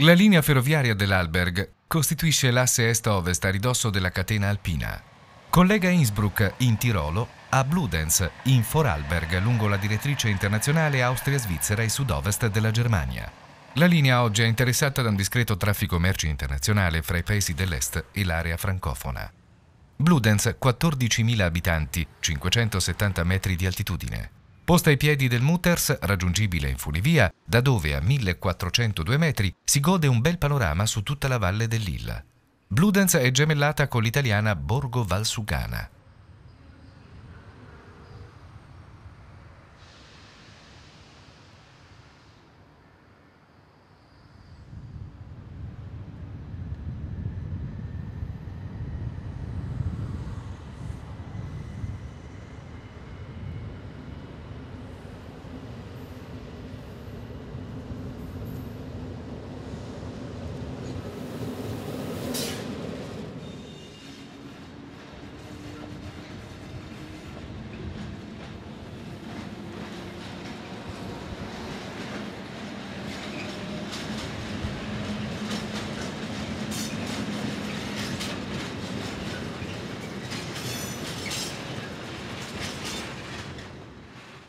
La linea ferroviaria dell'Alberg costituisce l'asse est-ovest a ridosso della catena alpina. Collega Innsbruck, in Tirolo, a Bludenz, in Vorarlberg, lungo la direttrice internazionale Austria-Svizzera e sud-ovest della Germania. La linea oggi è interessata da un discreto traffico merci internazionale fra i paesi dell'est e l'area francofona. Bludenz, 14.000 abitanti, 570 metri di altitudine. Posta ai piedi del Mutters, raggiungibile in funivia, da dove a 1402 metri si gode un bel panorama su tutta la valle dell'Illa. Bludenz è gemellata con l'italiana Borgo Valsugana.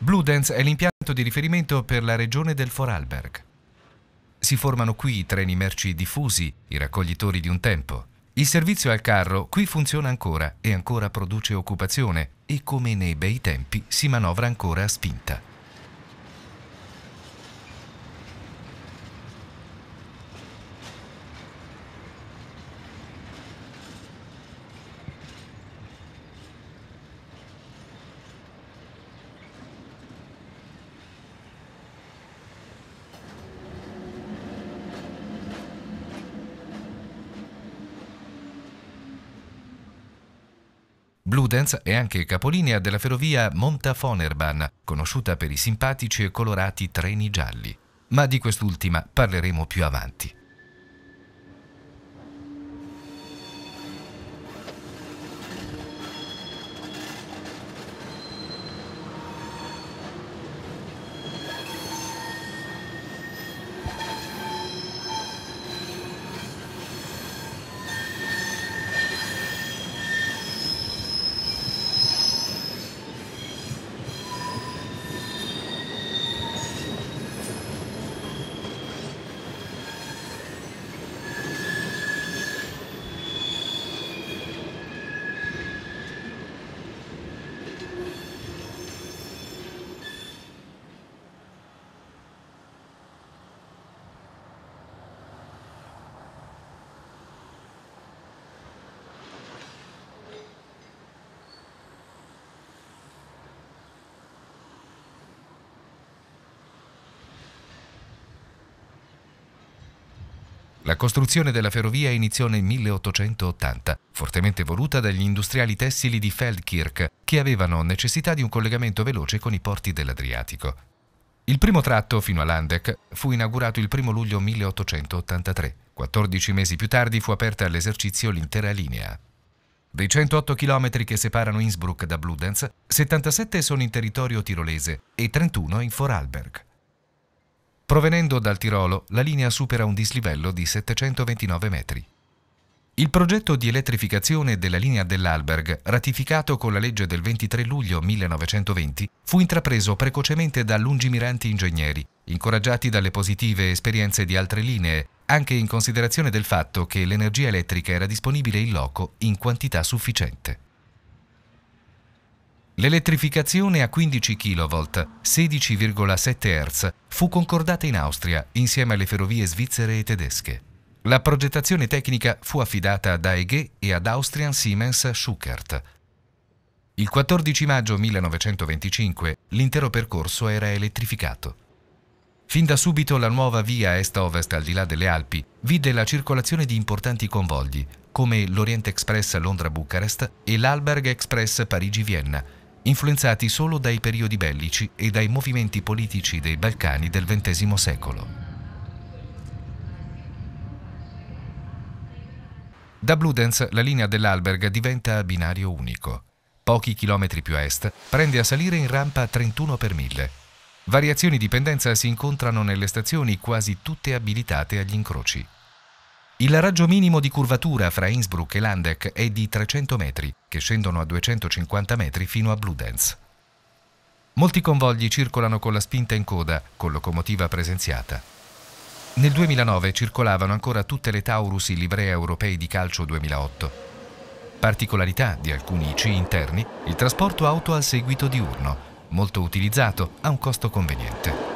Bludenz è l'impianto di riferimento per la regione del Vorarlberg. Si formano qui i treni merci diffusi, i raccoglitori di un tempo. Il servizio al carro qui funziona ancora e ancora produce occupazione e come nei bei tempi si manovra ancora a spinta. Bludenz è anche capolinea della ferrovia Montafonerban, conosciuta per i simpatici e colorati treni gialli. Ma di quest'ultima parleremo più avanti. La costruzione della ferrovia iniziò nel 1880, fortemente voluta dagli industriali tessili di Feldkirch, che avevano necessità di un collegamento veloce con i porti dell'Adriatico. Il primo tratto fino a Landec fu inaugurato il 1 luglio 1883. 14 mesi più tardi fu aperta all'esercizio l'intera linea. Dei 108 km che separano Innsbruck da Bludenz, 77 sono in territorio tirolese e 31 in Vorarlberg. Provenendo dal Tirolo, la linea supera un dislivello di 729 metri. Il progetto di elettrificazione della linea dell'Alberg, ratificato con la legge del 23 luglio 1920, fu intrapreso precocemente da lungimiranti ingegneri, incoraggiati dalle positive esperienze di altre linee, anche in considerazione del fatto che l'energia elettrica era disponibile in loco in quantità sufficiente. L'elettrificazione a 15 kV, 16,7 Hz, fu concordata in Austria insieme alle ferrovie svizzere e tedesche. La progettazione tecnica fu affidata ad AEG e ad Austrian Siemens Schuckert. Il 14 maggio 1925 l'intero percorso era elettrificato. Fin da subito la nuova via est-ovest al di là delle Alpi vide la circolazione di importanti convogli, come l'Orient Express Londra-Bucarest e l'Alberg Express Parigi-Vienna, influenzati solo dai periodi bellici e dai movimenti politici dei Balcani del XX secolo. Da Bludenz la linea dell'Alberg diventa a binario unico. Pochi chilometri più a est prende a salire in rampa 31 per 1000. Variazioni di pendenza si incontrano nelle stazioni quasi tutte abilitate agli incroci. Il raggio minimo di curvatura fra Innsbruck e Landeck è di 300 metri, che scendono a 250 metri fino a Bludenz. Molti convogli circolano con la spinta in coda, con locomotiva presenziata. Nel 2009 circolavano ancora tutte le Taurus in livrea europei di calcio 2008. Particolarità di alcuni IC interni, il trasporto auto al seguito diurno, molto utilizzato a un costo conveniente.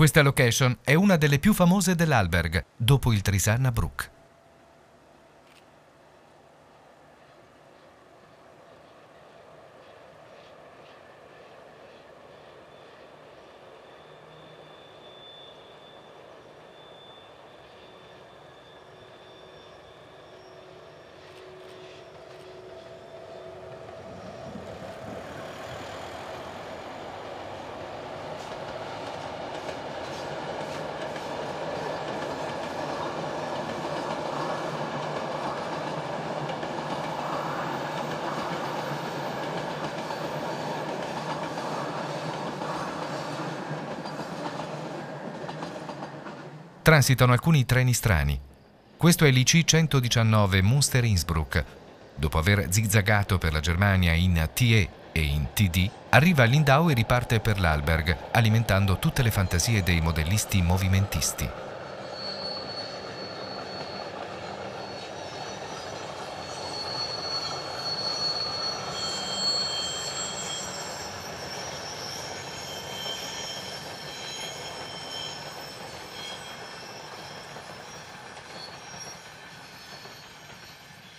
Questa location è una delle più famose dell'alberg, dopo il Trisanna Brook. transitano alcuni treni strani. Questo è l'IC 119 Munster Innsbruck. Dopo aver zigzagato per la Germania in TE e in TD, arriva a Lindau e riparte per l'Alberg, alimentando tutte le fantasie dei modellisti movimentisti.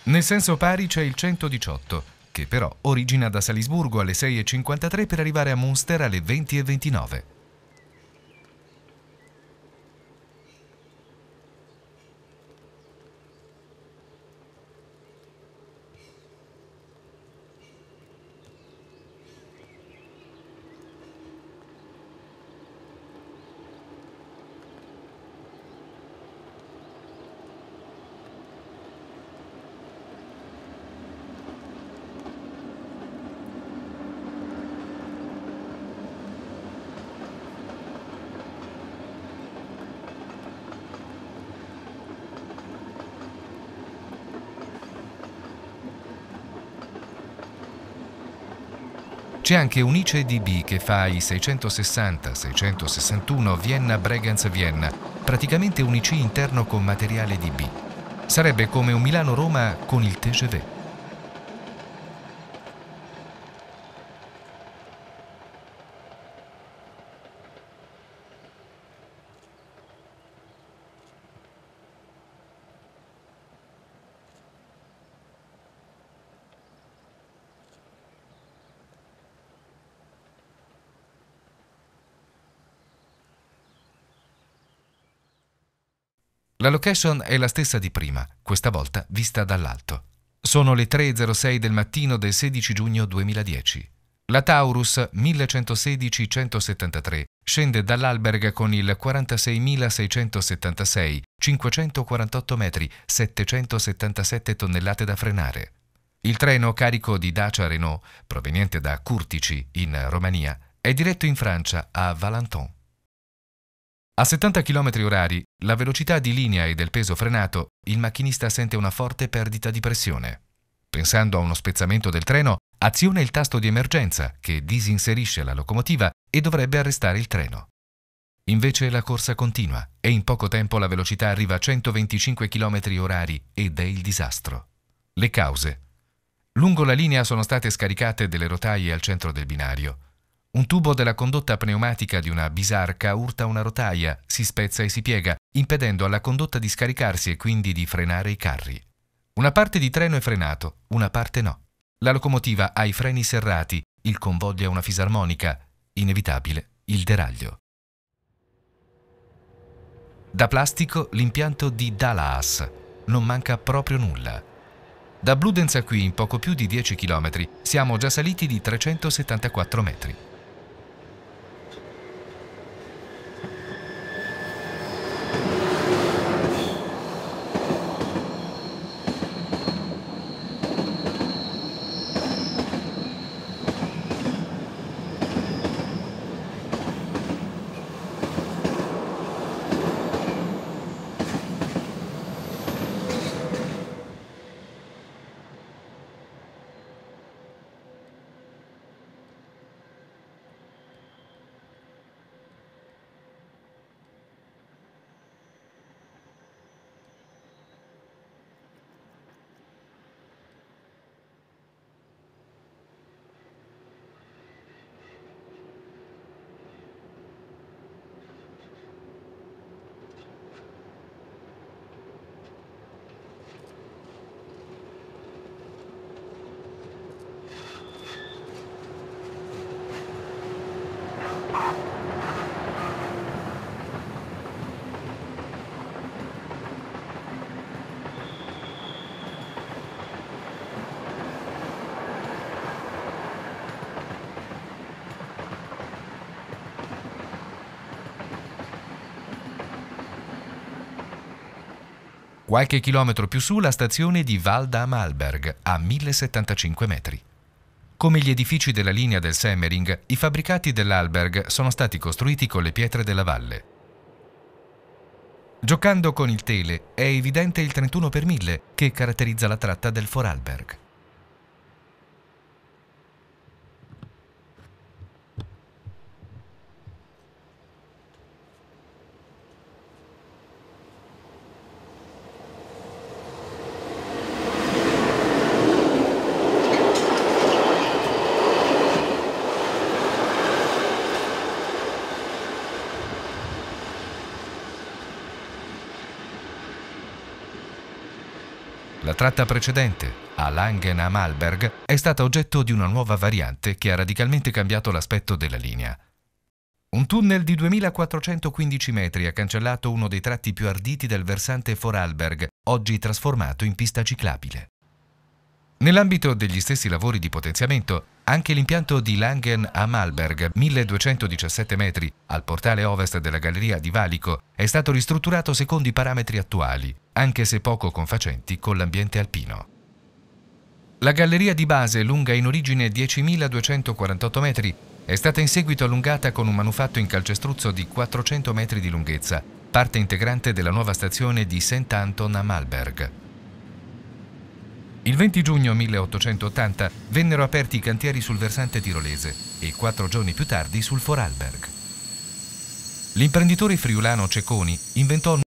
Nel senso pari c'è il 118, che però origina da Salisburgo alle 6.53 per arrivare a Munster alle 20.29. C'è anche un ICE DB che fa i 660-661 Vienna-Bregenz-Vienna, praticamente un IC interno con materiale DB. Sarebbe come un Milano-Roma con il TGV. La location è la stessa di prima, questa volta vista dall'alto. Sono le 3.06 del mattino del 16 giugno 2010. La Taurus 1116-173 scende dall'alberga con il 46.676, 548 metri, 777 tonnellate da frenare. Il treno carico di Dacia Renault, proveniente da Curtici, in Romania, è diretto in Francia a Valenton. A 70 km h la velocità di linea e del peso frenato, il macchinista sente una forte perdita di pressione. Pensando a uno spezzamento del treno, aziona il tasto di emergenza che disinserisce la locomotiva e dovrebbe arrestare il treno. Invece la corsa continua e in poco tempo la velocità arriva a 125 km h ed è il disastro. Le cause. Lungo la linea sono state scaricate delle rotaie al centro del binario. Un tubo della condotta pneumatica di una bisarca urta una rotaia, si spezza e si piega, impedendo alla condotta di scaricarsi e quindi di frenare i carri. Una parte di treno è frenato, una parte no. La locomotiva ha i freni serrati, il convoglio ha una fisarmonica, inevitabile il deraglio. Da plastico l'impianto di Dalaas. Non manca proprio nulla. Da Bludenza qui, in poco più di 10 km, siamo già saliti di 374 metri. Qualche chilometro più su la stazione di Val d'Amalberg, a 1075 metri. Come gli edifici della linea del Semmering, i fabbricati dell'Alberg sono stati costruiti con le pietre della valle. Giocando con il tele è evidente il 31 per 1000 che caratterizza la tratta del Vorarlberg. La tratta precedente, a Langen am Alberg, è stata oggetto di una nuova variante che ha radicalmente cambiato l'aspetto della linea. Un tunnel di 2415 metri ha cancellato uno dei tratti più arditi del versante Vorarlberg, oggi trasformato in pista ciclabile. Nell'ambito degli stessi lavori di potenziamento, anche l'impianto di Langen a Malberg, 1217 metri, al portale ovest della galleria di Valico, è stato ristrutturato secondo i parametri attuali, anche se poco confacenti con l'ambiente alpino. La galleria di base, lunga in origine 10.248 metri, è stata in seguito allungata con un manufatto in calcestruzzo di 400 metri di lunghezza, parte integrante della nuova stazione di St. Anton a Malberg. Il 20 giugno 1880 vennero aperti i cantieri sul versante tirolese e quattro giorni più tardi sul Foralberg. L'imprenditore friulano Cecconi inventò